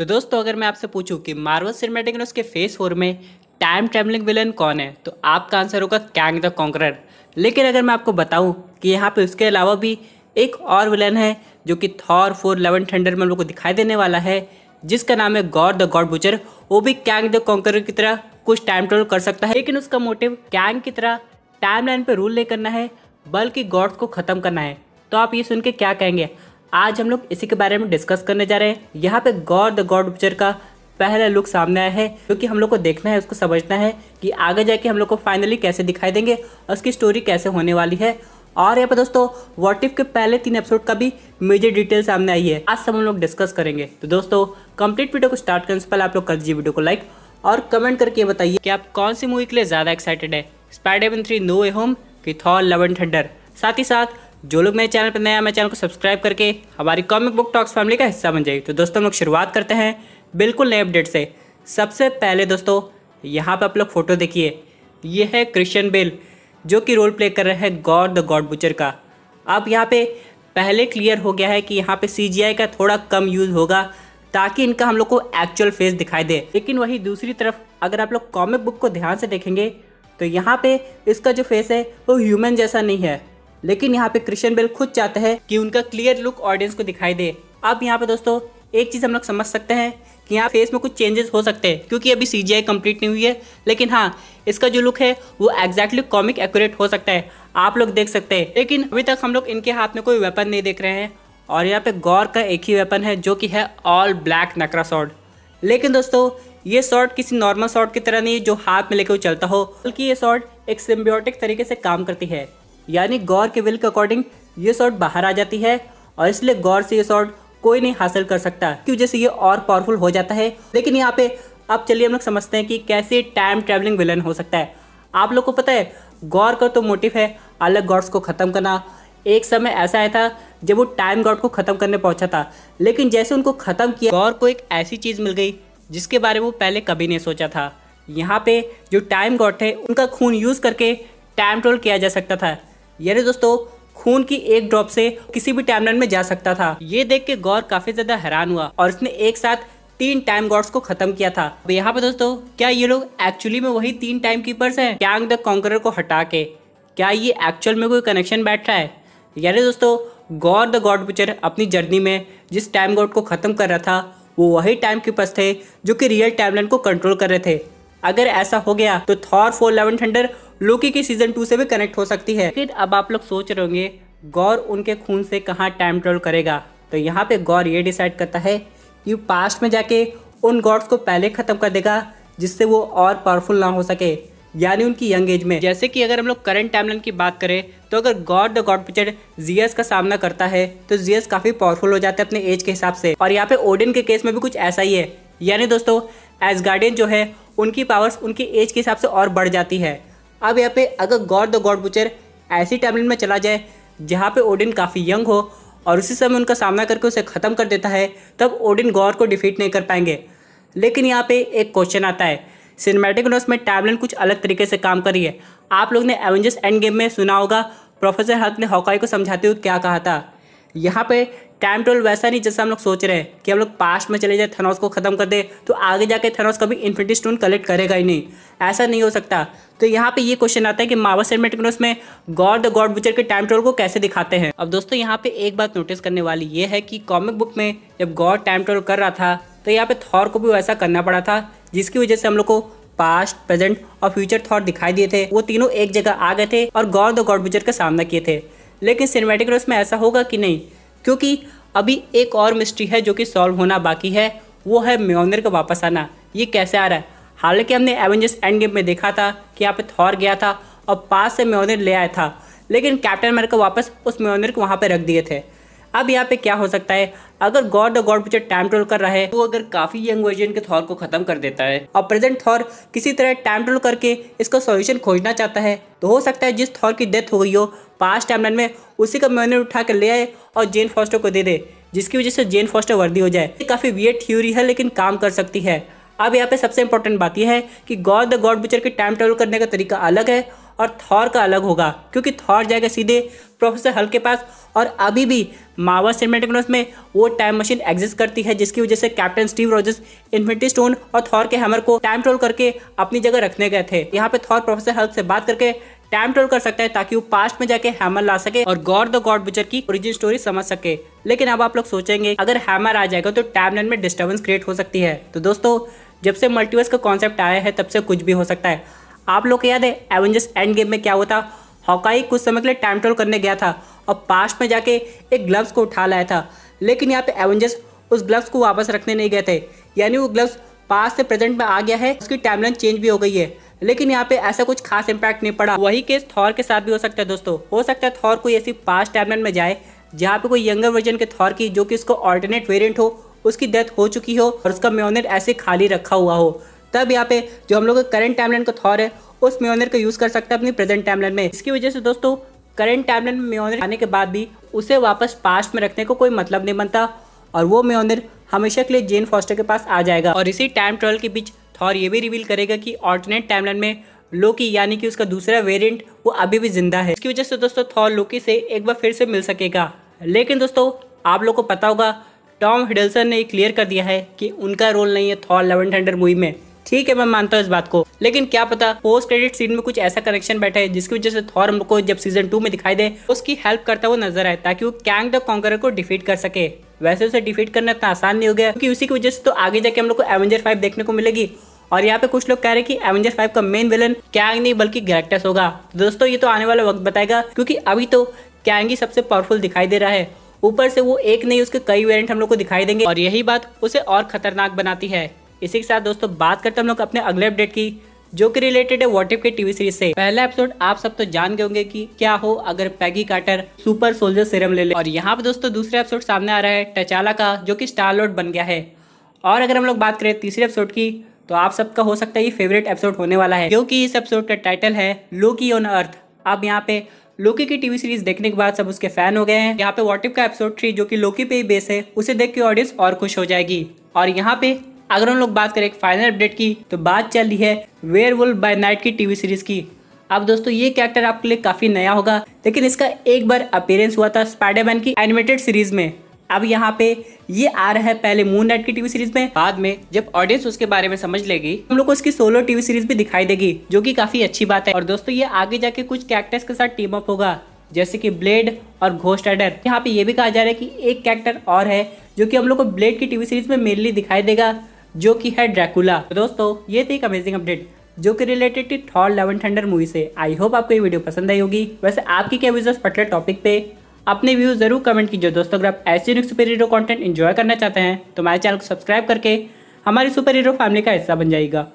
तो दोस्तों अगर मैं आपसे पूछूं कि मार्वल सिनेमेटिक यूनिवर्स के फेस फोर में टाइम ट्रेवलिंग विलन कौन है तो आपका आंसर होगा कैंग द कॉन्करर लेकिन अगर मैं आपको बताऊं कि यहाँ पे उसके अलावा भी एक और विलन है जो कि थॉर फोर लेवन थंडर में हम लोग को दिखाई देने वाला है जिसका नाम है गॉड द गॉड बुचर वो भी कैंग द कॉन्करर की तरह कुछ टाइम ट्रेवल कर सकता है लेकिन उसका मोटिव कैंग की तरह टाइम लाइन पर रूल नहीं करना है बल्कि गॉड्स को ख़त्म करना है तो आप ये सुन के क्या कहेंगे आज हम लोग इसी के बारे में डिस्कस करने जा रहे हैं यहाँ पे गॉड द गॉड पिक्चर का पहला लुक सामने आया है क्योंकि हम लोग को देखना है उसको समझना है कि आगे जाके हम लोग को फाइनली कैसे दिखाई देंगे और उसकी स्टोरी कैसे होने वाली है और यहाँ पर दोस्तों इफ के पहले तीन एपिसोड का भी मेजर डिटेल सामने आई है आज सब हम लोग डिस्कस करेंगे तो दोस्तों कंप्लीट वीडियो को स्टार्ट करने से पहले आप लोग कर दीजिए वीडियो को लाइक और कमेंट करके बताइए कि आप कौन सी मूवी के लिए ज़्यादा एक्साइटेड है Spiderman three no way home कि थॉर लव एंड थंडर साथ ही साथ जो लोग मेरे चैनल पर हैं मेरे चैनल को सब्सक्राइब करके हमारी कॉमिक बुक टॉक्स फैमिली का हिस्सा बन जाएगी तो दोस्तों हम लोग शुरुआत करते हैं बिल्कुल नए अपडेट से सबसे पहले दोस्तों यहाँ पर आप लोग फ़ोटो देखिए ये है क्रिश्चियन बेल जो कि रोल प्ले कर रहे हैं गॉड द गॉड बुचर का अब यहाँ पे पहले क्लियर हो गया है कि यहाँ पे सी का थोड़ा कम यूज़ होगा ताकि इनका हम लोग को एक्चुअल फेस दिखाई दे लेकिन वहीं दूसरी तरफ अगर आप लोग कॉमिक बुक को ध्यान से देखेंगे तो यहाँ पे इसका जो फेस है वो ह्यूमन जैसा नहीं है लेकिन यहाँ पे क्रिश्चियन बेल खुद चाहते हैं कि उनका क्लियर लुक ऑडियंस को दिखाई दे अब यहाँ पे दोस्तों एक चीज़ हम लोग समझ सकते हैं कि यहाँ फेस में कुछ चेंजेस हो सकते हैं क्योंकि अभी सी जी कंप्लीट नहीं हुई है लेकिन हाँ इसका जो लुक है वो एग्जैक्टली कॉमिक एक्यूरेट हो सकता है आप लोग देख सकते हैं लेकिन अभी तक हम लोग इनके हाथ में कोई वेपन नहीं देख रहे हैं और यहाँ पे गौर का एक ही वेपन है जो कि है ऑल ब्लैक नकरा शॉर्ट लेकिन दोस्तों ये शॉर्ट किसी नॉर्मल शॉर्ट की तरह नहीं है जो हाथ में लेकर चलता हो बल्कि ये शॉर्ट एक सिम्बियोटिक तरीके से काम करती है यानी गौर के विल के अकॉर्डिंग ये शॉट बाहर आ जाती है और इसलिए गौर से ये शॉट कोई नहीं हासिल कर सकता की वजह से ये और पावरफुल हो जाता है लेकिन यहाँ पे अब चलिए हम लोग समझते हैं कि कैसे टाइम ट्रेवलिंग विलन हो सकता है आप लोग को पता है गौर का तो मोटिव है अलग गॉड्स को ख़त्म करना एक समय ऐसा आया था जब वो टाइम गॉड को ख़त्म करने पहुंचा था लेकिन जैसे उनको ख़त्म किया गौर को एक ऐसी चीज़ मिल गई जिसके बारे में वो पहले कभी नहीं सोचा था यहाँ पे जो टाइम गॉड थे उनका खून यूज़ करके टाइम ट्रोल किया जा सकता था यानी दोस्तों खून की एक ड्रॉप से किसी भी टाइमलाइन में जा सकता था ये देख के गौर काफी ज्यादा हैरान हुआ और इसने एक साथ तीन टाइम गॉड्स को खत्म किया था अब यहाँ पे दोस्तों क्या ये लोग एक्चुअली में वही तीन टाइम कीपर्स हैं कैंग द कॉन्करर को हटा के क्या ये एक्चुअल में कोई कनेक्शन बैठ रहा है यानी दोस्तों गौर द गॉड पिक्चर अपनी जर्नी में जिस टाइम गॉड को खत्म कर रहा था वो वही टाइम कीपर्स थे जो कि रियल टाइमलाइन को कंट्रोल कर रहे थे अगर ऐसा हो गया तो Thor four eleven hundred Loki की सीजन टू से भी कनेक्ट हो सकती है फिर अब आप लोग सोच रहे होंगे गौर उनके खून से कहाँ टाइम ट्रेवल करेगा तो यहाँ पे गौर ये डिसाइड करता है कि पास्ट में जाके उन गॉड्स को पहले ख़त्म कर देगा जिससे वो और पावरफुल ना हो सके यानी उनकी यंग एज में जैसे कि अगर हम लोग करंट टाइमलाइन की बात करें तो अगर god the god picture Zeus का सामना करता है तो जीएस काफ़ी पावरफुल हो जाता है अपने एज के हिसाब से और यहाँ पे ओडिन के केस में भी कुछ ऐसा ही है यानी दोस्तों एज गार्डियन जो है उनकी पावर्स उनकी एज के हिसाब से और बढ़ जाती है अब यहाँ पे अगर गॉड द गॉड बुचर ऐसी टैबलेट में चला जाए जहाँ पे ओडिन काफ़ी यंग हो और उसी समय उनका सामना करके उसे ख़त्म कर देता है तब ओडिन गौर को डिफीट नहीं कर पाएंगे लेकिन यहाँ पे एक क्वेश्चन आता है सिनेमेटिक यूनिवर्स में टैबलेट कुछ अलग तरीके से काम कर रही है आप लोग ने एवेंजर्स एंड गेम में सुना होगा प्रोफेसर हक ने हॉकाई को समझाते हुए क्या कहा था यहाँ पे टाइम ट्रेवल वैसा नहीं जैसा हम लोग सोच रहे हैं कि हम लोग पास्ट में चले जाए थनोस को ख़त्म कर दे तो आगे जाके थनोस कभी इन्फिनिटी स्टोन कलेक्ट करेगा ही नहीं ऐसा नहीं हो सकता तो यहाँ पे ये क्वेश्चन आता है कि मावा सिनेमेटिकनोस में गॉड द गॉड बुचर के टाइम ट्रेवल को कैसे दिखाते हैं अब दोस्तों यहाँ पे एक बात नोटिस करने वाली ये है कि कॉमिक बुक में जब गॉड टाइम ट्रेवल कर रहा था तो यहाँ पे थॉर को भी वैसा करना पड़ा था जिसकी वजह से हम लोग को पास्ट प्रेजेंट और फ्यूचर थॉट दिखाई दिए थे वो तीनों एक जगह आ गए थे और गॉड द गॉड बुचर का सामना किए थे लेकिन सिनेमेटिक में ऐसा होगा कि नहीं क्योंकि अभी एक और मिस्ट्री है जो कि सॉल्व होना बाकी है वो है म्योनर का वापस आना ये कैसे आ रहा है हालांकि हमने एवेंजर्स एंड गेम में देखा था कि यहाँ पे थॉर गया था और पास से म्योनर ले आया था लेकिन कैप्टन अमेरिका वापस उस म्योनर को वहाँ पर रख दिए थे अब यहाँ पे क्या हो सकता है अगर गॉड और गॉड पीछे टाइम ट्रोल कर रहा है तो अगर काफी यंग वर्जन के थॉर को खत्म कर देता है और प्रेजेंट थॉर किसी तरह टाइम ट्रोल करके इसका सॉल्यूशन खोजना चाहता है तो हो सकता है जिस थॉर की डेथ हो गई हो पास्ट टाइमलाइन में उसी का मेमोरी उठा कर ले आए और जेन फॉस्टर को दे दे जिसकी वजह से जेन फॉस्टर वर्दी हो जाए ये काफ़ी वियर थ्योरी है लेकिन काम कर सकती है अब यहाँ पे सबसे इंपॉर्टेंट बात यह है कि गॉड द गॉड बिचर के टाइम ट्रेवल करने का तरीका अलग है और थॉर का अलग होगा क्योंकि थॉर जाएगा सीधे प्रोफेसर हल के पास और अभी भी मार्वल सिनेमेटिकनोस में वो टाइम मशीन एग्जिस्ट करती है जिसकी वजह से captain Steve Rogers infinity stone और थॉर के हैमर को टाइम ट्रोल करके अपनी जगह रखने गए थे यहाँ पे थॉर प्रोफेसर हल्क से बात करके टाइम ट्रोल कर सकता है ताकि वो पास्ट में जाके हैमर ला सके और गॉड द गॉड बिचर की ओरिजिन स्टोरी समझ सके लेकिन अब आप लोग सोचेंगे अगर हैमर आ जाएगा तो लाइन में डिस्टर्बेंस क्रिएट हो सकती है तो दोस्तों जब से मल्टीवर्स का कॉन्सेप्ट आया है तब से कुछ भी हो सकता है आप लोग को याद है एवेंजर्स एंड गेम में क्या हुआ था हॉकाई कुछ समय के लिए टाइम ट्रोल करने गया था और पास्ट में जाके एक ग्लव्स को उठा लाया था लेकिन यहाँ पे एवेंजर्स उस ग्लव्स को वापस रखने नहीं गए थे यानी वो ग्लव्स पास से प्रेजेंट में आ गया है उसकी टाइमलाइन चेंज भी हो गई है लेकिन यहाँ पे ऐसा कुछ खास इम्पैक्ट नहीं पड़ा वही केस थॉर के साथ भी हो सकता है दोस्तों हो सकता है थॉर कोई ऐसी पास्ट टाइमलाइन में जाए जहाँ पे कोई यंगर वर्जन के थॉर की जो कि उसको ऑल्टरनेट वेरिएंट हो उसकी डेथ हो चुकी हो और उसका म्योनेट ऐसे खाली रखा हुआ हो तब यहाँ पे जो हम लोग करंट टाइमलाइन का थॉर है उस म्योनर का यूज़ कर सकते हैं अपनी प्रेजेंट टाइमलाइन में इसकी वजह से दोस्तों करंट टाइमलाइन में मेोनर आने के बाद भी उसे वापस पास्ट में रखने को कोई मतलब नहीं बनता और वो म्योनर हमेशा के लिए जेन फॉस्टर के पास आ जाएगा और इसी टाइम ट्रेवल के बीच थॉर ये भी रिवील करेगा कि ऑल्टरनेट टाइमलाइन में लोकी यानी कि उसका दूसरा वेरियंट वो अभी भी जिंदा है इसकी वजह से दोस्तों थॉर लोकी से एक बार फिर से मिल सकेगा लेकिन दोस्तों आप लोग को पता होगा टॉम हिडल्सन ने क्लियर कर दिया है कि उनका रोल नहीं है थॉर लेवन हंड्रेड मूवी में ठीक है मैं मानता हूँ इस बात को लेकिन क्या पता पोस्ट क्रेडिट सीन में कुछ ऐसा कनेक्शन बैठा है जिसकी वजह से थॉर हमको जब सीजन टू में दिखाई दे उसकी हेल्प करता हुआ नजर आए ताकि वो कैंग द कॉन्करर को डिफीट कर सके वैसे उसे डिफीट करना इतना आसान नहीं हो गया क्योंकि उसी की वजह से तो आगे जाके हम लोग को एवेंजर फाइव देखने को मिलेगी और यहाँ पे कुछ लोग कह रहे हैं कि एवेंजर फाइव का मेन विलन कैंग नहीं बल्कि गैरेक्टस होगा तो दोस्तों ये तो आने वाला वक्त बताएगा क्योंकि अभी तो कैंग ही सबसे पावरफुल दिखाई दे रहा है ऊपर से वो एक नहीं उसके कई वेरिएंट हम लोग को दिखाई देंगे और यही बात उसे और खतरनाक बनाती है इसी के साथ दोस्तों बात करते हम लोग अपने अगले अपडेट की जो कि रिलेटेड है वॉटिप के टीवी सीरीज से पहला एपिसोड आप सब तो जान गए होंगे कि क्या हो अगर Peggy Carter super soldier serum ले ले और यहाँ पे दोस्तों दूसरा एपिसोड सामने आ रहा है टचाला का जो कि स्टार लोड बन गया है और अगर हम लोग बात करें तीसरे एपिसोड की तो आप सबका हो सकता है ये फेवरेट एपिसोड होने वाला है क्योंकि इस एपिसोड का टाइटल है लोकी ऑन अर्थ अब यहाँ पे लोकी की टीवी सीरीज देखने के बाद सब उसके फैन हो गए हैं यहाँ पे वॉटिप का एपिसोड थ्री जो कि लोकी पे ही बेस है उसे देख के ऑडियंस और खुश हो जाएगी और यहाँ पे अगर हम लोग बात करें एक फाइनल अपडेट की तो बात चल रही है वेयर वुल्फ बाय नाइट की टीवी सीरीज की अब दोस्तों ये कैरेक्टर आपके लिए काफ़ी नया होगा लेकिन इसका एक बार अपेयरेंस हुआ था स्पाइडरमैन की एनिमेटेड सीरीज में अब यहाँ पे ये आ रहा है पहले मून नाइट की टीवी सीरीज में बाद में जब ऑडियंस उसके बारे में समझ लेगी हम लोग को इसकी सोलो टीवी सीरीज भी दिखाई देगी जो कि काफी अच्छी बात है और दोस्तों ये आगे जाके कुछ कैरेक्टर्स के साथ टीम अप होगा जैसे कि ब्लेड और घोस्ट एडर यहाँ पे ये भी कहा जा रहा है कि एक कैरेक्टर और है जो कि हम लोग को ब्लेड की टीवी सीरीज में मेनली दिखाई देगा जो कि है ड्रैकुला तो दोस्तों ये थी एक अमेजिंग अपडेट जो कि रिलेटेड थी थॉर लेवन थंडर मूवी से आई होप आपको ये वीडियो पसंद आई होगी वैसे आपकी क्या व्यूज पटल टॉपिक पे अपने व्यूज जरूर कमेंट कीजिए दोस्तों अगर आप ऐसे सुपर हीरो कॉन्टेंट इन्जॉय करना चाहते हैं तो हमारे चैनल को सब्सक्राइब करके हमारी सुपर हीरो फैमिली का हिस्सा बन जाएगा